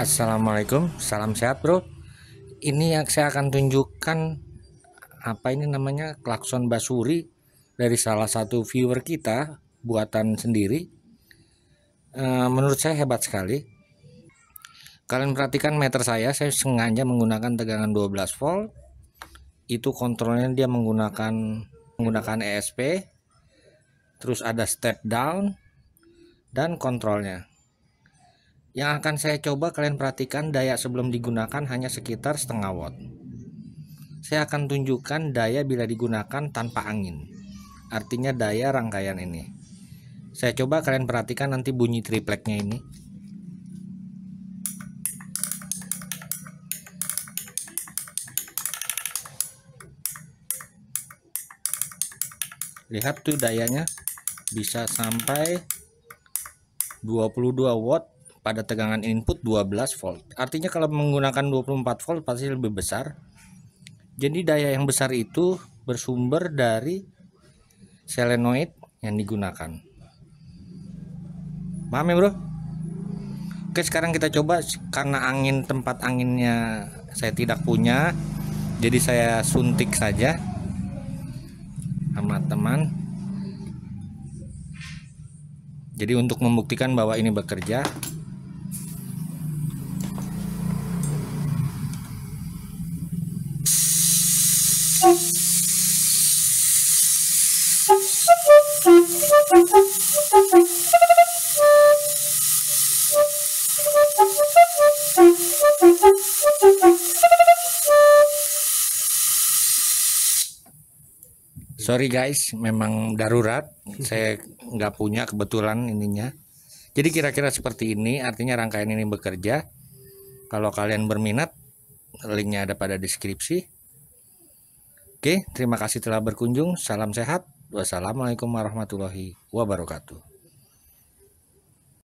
Assalamualaikum, salam sehat bro. Ini yang saya akan tunjukkan apa ini namanya klakson basuri dari salah satu viewer kita buatan sendiri. E, menurut saya hebat sekali. Kalian perhatikan meter saya, saya sengaja menggunakan tegangan 12 volt. Itu kontrolnya dia menggunakan menggunakan ESP. Terus ada step down dan kontrolnya yang akan saya coba kalian perhatikan daya sebelum digunakan hanya sekitar setengah watt. Saya akan tunjukkan daya bila digunakan tanpa angin. Artinya daya rangkaian ini. Saya coba kalian perhatikan nanti bunyi tripleknya ini. Lihat tuh dayanya bisa sampai 22 watt pada tegangan input 12 volt. Artinya kalau menggunakan 24 volt pasti lebih besar. Jadi daya yang besar itu bersumber dari selenoid yang digunakan. Paham ya bro? Oke sekarang kita coba karena angin tempat anginnya saya tidak punya jadi saya suntik saja sama teman jadi untuk membuktikan bahwa ini bekerja Sorry guys, memang darurat. Saya nggak punya kebetulan ininya. Jadi kira-kira seperti ini, artinya rangkaian ini bekerja. Kalau kalian berminat, linknya ada pada deskripsi. Oke, terima kasih telah berkunjung. Salam sehat. Wassalamualaikum warahmatullahi wabarakatuh.